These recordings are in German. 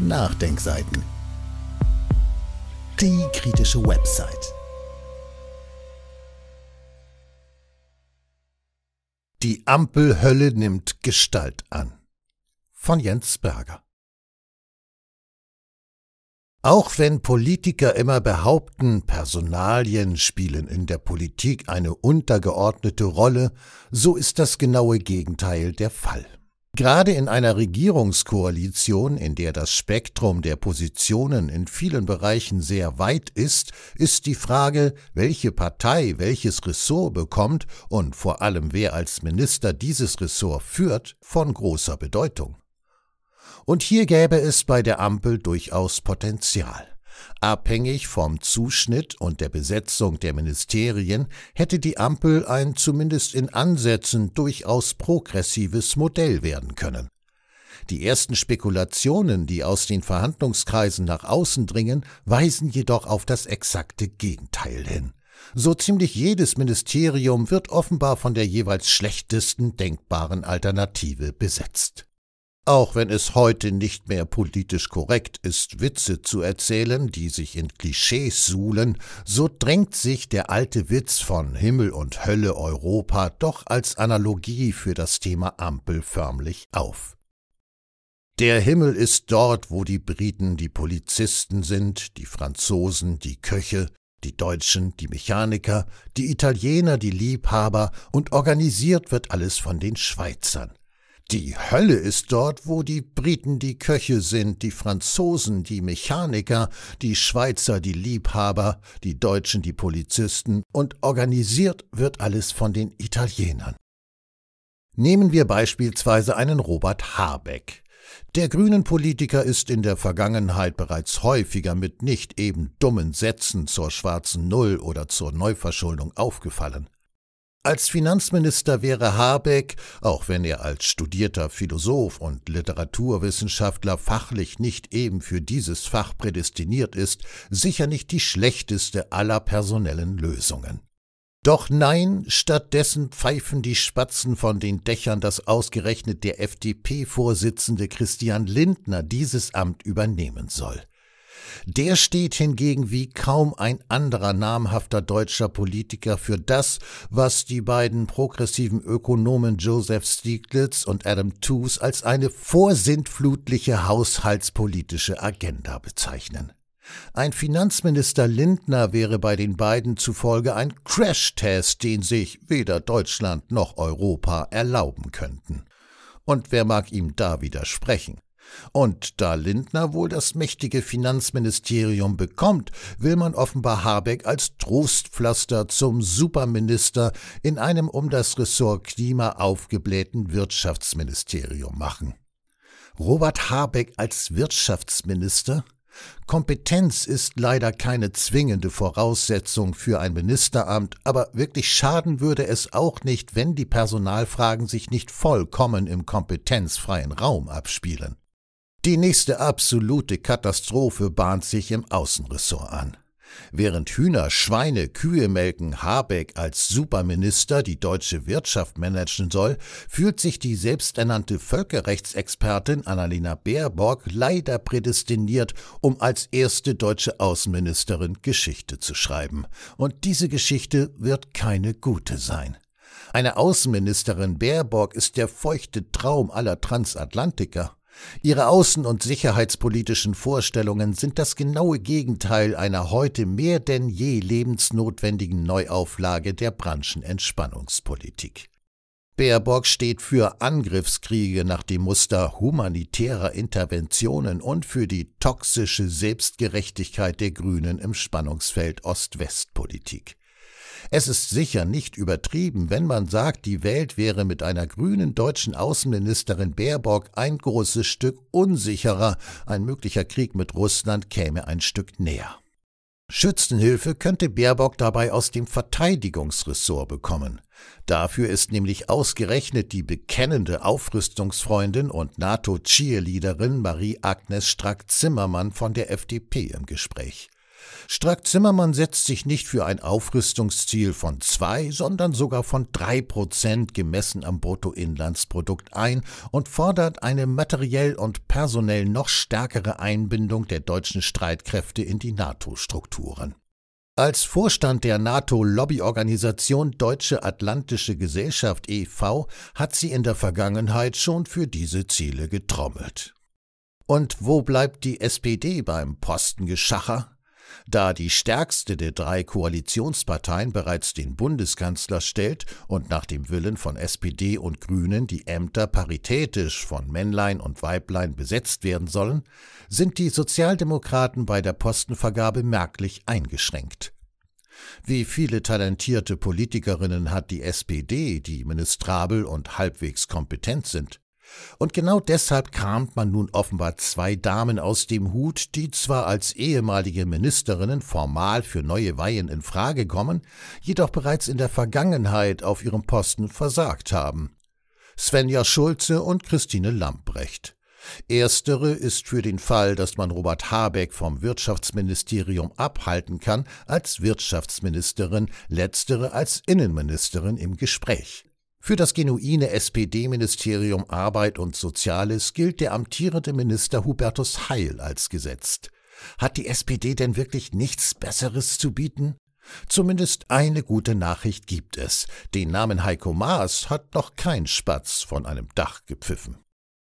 Nachdenkseiten. Die kritische Website. Die Ampelhölle nimmt Gestalt an. Von Jens Berger. Auch wenn Politiker immer behaupten, Personalien spielen in der Politik eine untergeordnete Rolle, so ist das genaue Gegenteil der Fall. Gerade in einer Regierungskoalition, in der das Spektrum der Positionen in vielen Bereichen sehr weit ist, ist die Frage, welche Partei welches Ressort bekommt und vor allem wer als Minister dieses Ressort führt, von großer Bedeutung. Und hier gäbe es bei der Ampel durchaus Potenzial. Abhängig vom Zuschnitt und der Besetzung der Ministerien hätte die Ampel ein zumindest in Ansätzen durchaus progressives Modell werden können. Die ersten Spekulationen, die aus den Verhandlungskreisen nach außen dringen, weisen jedoch auf das exakte Gegenteil hin. So ziemlich jedes Ministerium wird offenbar von der jeweils schlechtesten denkbaren Alternative besetzt. Auch wenn es heute nicht mehr politisch korrekt ist, Witze zu erzählen, die sich in Klischees suhlen, so drängt sich der alte Witz von Himmel und Hölle Europa doch als Analogie für das Thema Ampel förmlich auf. Der Himmel ist dort, wo die Briten die Polizisten sind, die Franzosen die Köche, die Deutschen die Mechaniker, die Italiener die Liebhaber und organisiert wird alles von den Schweizern. Die Hölle ist dort, wo die Briten die Köche sind, die Franzosen die Mechaniker, die Schweizer die Liebhaber, die Deutschen die Polizisten und organisiert wird alles von den Italienern. Nehmen wir beispielsweise einen Robert Habeck. Der grünen Politiker ist in der Vergangenheit bereits häufiger mit nicht eben dummen Sätzen zur schwarzen Null oder zur Neuverschuldung aufgefallen. Als Finanzminister wäre Habeck, auch wenn er als studierter Philosoph und Literaturwissenschaftler fachlich nicht eben für dieses Fach prädestiniert ist, sicher nicht die schlechteste aller personellen Lösungen. Doch nein, stattdessen pfeifen die Spatzen von den Dächern, dass ausgerechnet der FDP-Vorsitzende Christian Lindner dieses Amt übernehmen soll. Der steht hingegen wie kaum ein anderer namhafter deutscher Politiker für das, was die beiden progressiven Ökonomen Joseph Stieglitz und Adam Tooze als eine vorsintflutliche haushaltspolitische Agenda bezeichnen. Ein Finanzminister Lindner wäre bei den beiden zufolge ein Crashtest, den sich weder Deutschland noch Europa erlauben könnten. Und wer mag ihm da widersprechen? Und da Lindner wohl das mächtige Finanzministerium bekommt, will man offenbar Habeck als Trostpflaster zum Superminister in einem um das Ressort Klima aufgeblähten Wirtschaftsministerium machen. Robert Habeck als Wirtschaftsminister? Kompetenz ist leider keine zwingende Voraussetzung für ein Ministeramt, aber wirklich schaden würde es auch nicht, wenn die Personalfragen sich nicht vollkommen im kompetenzfreien Raum abspielen. Die nächste absolute Katastrophe bahnt sich im Außenressort an. Während Hühner, Schweine, Kühe melken, Habeck als Superminister die deutsche Wirtschaft managen soll, fühlt sich die selbsternannte Völkerrechtsexpertin Annalena Baerbock leider prädestiniert, um als erste deutsche Außenministerin Geschichte zu schreiben. Und diese Geschichte wird keine gute sein. Eine Außenministerin Baerbock ist der feuchte Traum aller Transatlantiker. Ihre außen- und sicherheitspolitischen Vorstellungen sind das genaue Gegenteil einer heute mehr denn je lebensnotwendigen Neuauflage der Branchenentspannungspolitik. Baerbock steht für Angriffskriege nach dem Muster humanitärer Interventionen und für die toxische Selbstgerechtigkeit der Grünen im Spannungsfeld Ost-West-Politik. Es ist sicher nicht übertrieben, wenn man sagt, die Welt wäre mit einer grünen deutschen Außenministerin Baerbock ein großes Stück unsicherer, ein möglicher Krieg mit Russland käme ein Stück näher. Schützenhilfe könnte Baerbock dabei aus dem Verteidigungsressort bekommen. Dafür ist nämlich ausgerechnet die bekennende Aufrüstungsfreundin und NATO-Cheerleaderin Marie-Agnes Strack-Zimmermann von der FDP im Gespräch. Strack Zimmermann setzt sich nicht für ein Aufrüstungsziel von zwei, sondern sogar von drei Prozent gemessen am Bruttoinlandsprodukt ein und fordert eine materiell und personell noch stärkere Einbindung der deutschen Streitkräfte in die NATO-Strukturen. Als Vorstand der NATO-Lobbyorganisation Deutsche Atlantische Gesellschaft e.V. hat sie in der Vergangenheit schon für diese Ziele getrommelt. Und wo bleibt die SPD beim Postengeschacher? Da die stärkste der drei Koalitionsparteien bereits den Bundeskanzler stellt und nach dem Willen von SPD und Grünen die Ämter paritätisch von Männlein und Weiblein besetzt werden sollen, sind die Sozialdemokraten bei der Postenvergabe merklich eingeschränkt. Wie viele talentierte Politikerinnen hat die SPD, die ministrabel und halbwegs kompetent sind? Und genau deshalb kramt man nun offenbar zwei Damen aus dem Hut, die zwar als ehemalige Ministerinnen formal für neue Weihen in Frage kommen, jedoch bereits in der Vergangenheit auf ihrem Posten versagt haben. Svenja Schulze und Christine Lamprecht. Erstere ist für den Fall, dass man Robert Habeck vom Wirtschaftsministerium abhalten kann, als Wirtschaftsministerin, letztere als Innenministerin im Gespräch. Für das genuine SPD-Ministerium Arbeit und Soziales gilt der amtierende Minister Hubertus Heil als gesetzt. Hat die SPD denn wirklich nichts Besseres zu bieten? Zumindest eine gute Nachricht gibt es. Den Namen Heiko Maas hat noch kein Spatz von einem Dach gepfiffen.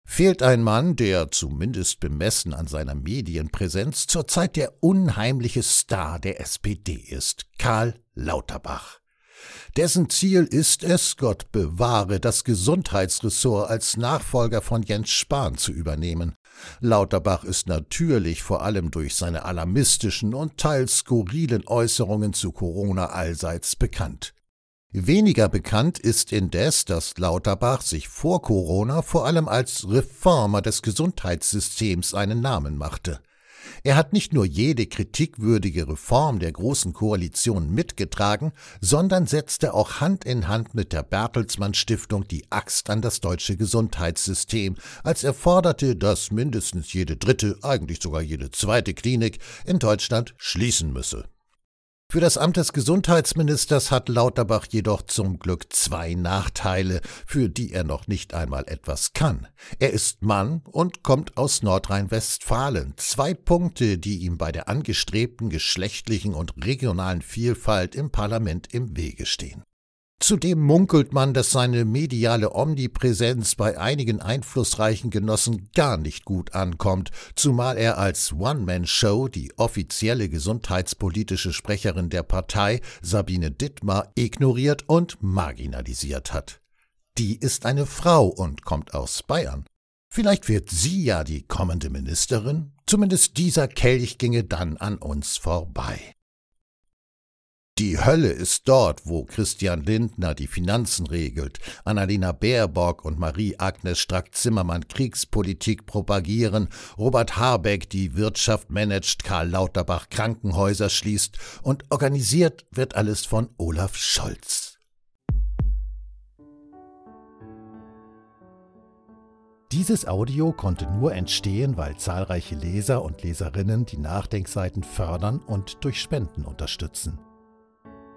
Fehlt ein Mann, der zumindest bemessen an seiner Medienpräsenz zurzeit der unheimliche Star der SPD ist, Karl Lauterbach dessen Ziel ist es, Gott bewahre, das Gesundheitsressort als Nachfolger von Jens Spahn zu übernehmen. Lauterbach ist natürlich vor allem durch seine alarmistischen und teils skurrilen Äußerungen zu Corona allseits bekannt. Weniger bekannt ist indes, dass Lauterbach sich vor Corona vor allem als Reformer des Gesundheitssystems einen Namen machte. Er hat nicht nur jede kritikwürdige Reform der Großen Koalition mitgetragen, sondern setzte auch Hand in Hand mit der Bertelsmann Stiftung die Axt an das deutsche Gesundheitssystem, als er forderte, dass mindestens jede dritte, eigentlich sogar jede zweite Klinik in Deutschland schließen müsse. Für das Amt des Gesundheitsministers hat Lauterbach jedoch zum Glück zwei Nachteile, für die er noch nicht einmal etwas kann. Er ist Mann und kommt aus Nordrhein-Westfalen. Zwei Punkte, die ihm bei der angestrebten geschlechtlichen und regionalen Vielfalt im Parlament im Wege stehen. Zudem munkelt man, dass seine mediale Omnipräsenz bei einigen einflussreichen Genossen gar nicht gut ankommt, zumal er als One-Man-Show die offizielle gesundheitspolitische Sprecherin der Partei, Sabine Dittmar, ignoriert und marginalisiert hat. Die ist eine Frau und kommt aus Bayern. Vielleicht wird sie ja die kommende Ministerin, zumindest dieser Kelch ginge dann an uns vorbei. Die Hölle ist dort, wo Christian Lindner die Finanzen regelt, Annalena Baerbock und Marie-Agnes Strack-Zimmermann Kriegspolitik propagieren, Robert Habeck die Wirtschaft managt, Karl Lauterbach Krankenhäuser schließt und organisiert wird alles von Olaf Scholz. Dieses Audio konnte nur entstehen, weil zahlreiche Leser und Leserinnen die Nachdenkseiten fördern und durch Spenden unterstützen.